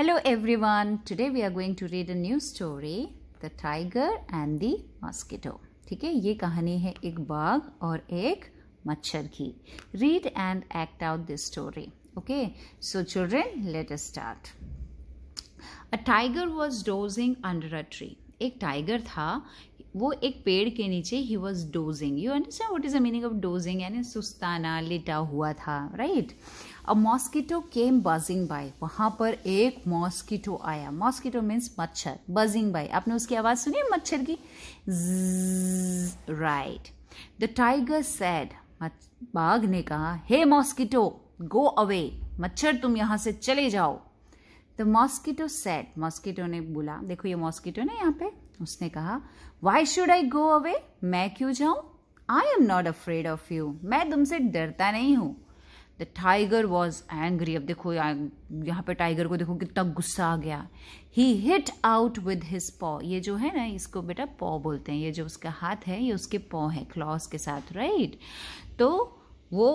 Hello everyone. Today we are going to read a new story, The Tiger and the Mosquito. ठीक है ये कहानी है एक बाघ और एक मच्छर की read and act out this story okay so children let start a tiger was dozing under a tree एक टाइगर था वो एक पेड़ के नीचे ही was dozing you understand what is the meaning of dozing यानी सुस्ताना लेटा हुआ था right a mosquito came buzzing by वहाँ पर एक मॉस्किटो आया मॉस्किटो मीन्स मच्छर बजिंग बाय आपने उसकी आवाज़ सुनी मच्छर की राइट द टाइगर सैड बाघ ने कहा हे मॉस्किटो गो अवे मच्छर तुम यहाँ से चले जाओ द मॉस्किटो सेट मॉस्किटो ने बोला देखो ये मॉस्किटो ना यहाँ पे उसने कहा why should I go away मैं क्यों जाऊं I am not afraid of you मैं तुमसे डरता नहीं हूँ द टाइगर वॉज एंग्री अब देखो यहाँ पे टाइगर को देखो कितना गुस्सा आ गया he hit out with his paw ये जो है ना इसको बेटा पॉ बोलते हैं ये जो उसका हाथ है ये उसके पॉ है क्लॉस के साथ राइट right? तो वो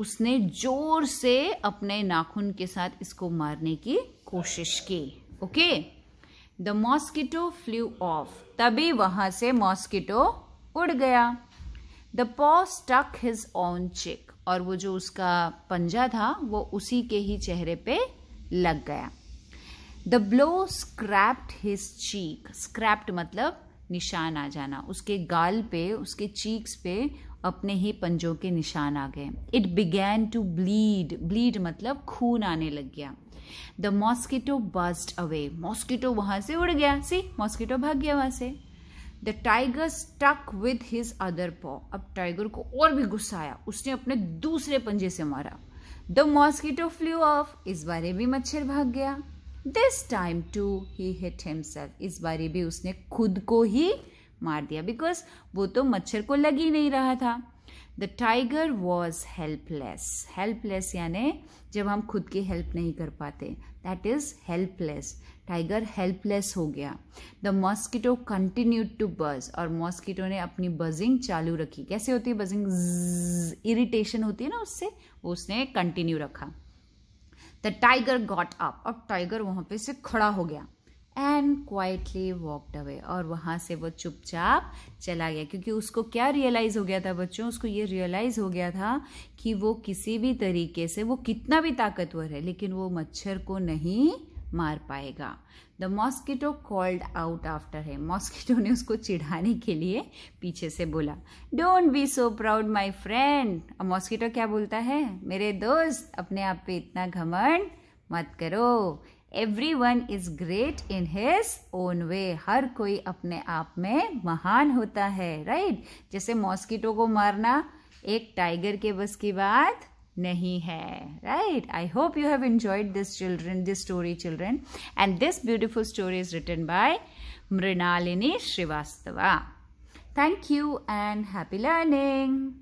उसने जोर से अपने नाखून के साथ इसको मारने की कोशिश की okay okay? The mosquito flew off तभी वहां से मॉस्किटो उड़ गया द पॉ स्टक हिज ऑन चिक और वो जो उसका पंजा था वो उसी के ही चेहरे पे लग गया the blow scraped his cheek scraped मतलब निशान आ जाना उसके गाल पे उसके चीक्स पे अपने ही पंजों के निशान आ गए it began to bleed bleed मतलब खून आने लग गया the mosquito burst away mosquito वहां से उड़ गया सी मॉस्किटो भाग गया वहां से the tiger struck with his other paw अब टाइगर को और भी गुस्सा आया उसने अपने दूसरे पंजे से मारा द मॉस्किटो फ्लू ऑफ इस बारे भी मच्छर भाग गया this time too he hit himself इस बारे भी उसने खुद को ही मार दिया बिकॉज वो तो मच्छर को लग ही नहीं रहा था the tiger was helpless helpless यानि जब हम खुद की हेल्प नहीं कर पाते that is helpless tiger helpless हो गया द मॉस्किटो कंटिन्यू टू बज और मॉस्किटो ने अपनी बजिंग चालू रखी कैसे होती है बजिंग इरिटेशन होती है ना उससे वो उसने कंटिन्यू रखा द टाइगर गॉट अप अब टाइगर वहां पे से खड़ा हो गया एंड क्वाइटली वॉकड अवे और वहाँ से वो चुपचाप चला गया क्योंकि उसको क्या रियलाइज़ हो गया था बच्चों उसको ये रियलाइज़ हो गया था कि वो किसी भी तरीके से वो कितना भी ताकतवर है लेकिन वो मच्छर को नहीं मार पाएगा the mosquito called out after है मॉस्किटो ने उसको चिढ़ाने के लिए पीछे से बोला don't be so proud my friend अब मॉस्किटो क्या बोलता है मेरे दोस्त अपने आप पे इतना घमंड मत करो everyone is great in his own way हर कोई अपने आप में महान होता है राइट right? जैसे मॉस्किटो को मारना एक टाइगर के बस की बात नहीं है right I hope you have enjoyed this children this story children and this beautiful story is written by Mrinalini Shrivastava thank you and happy learning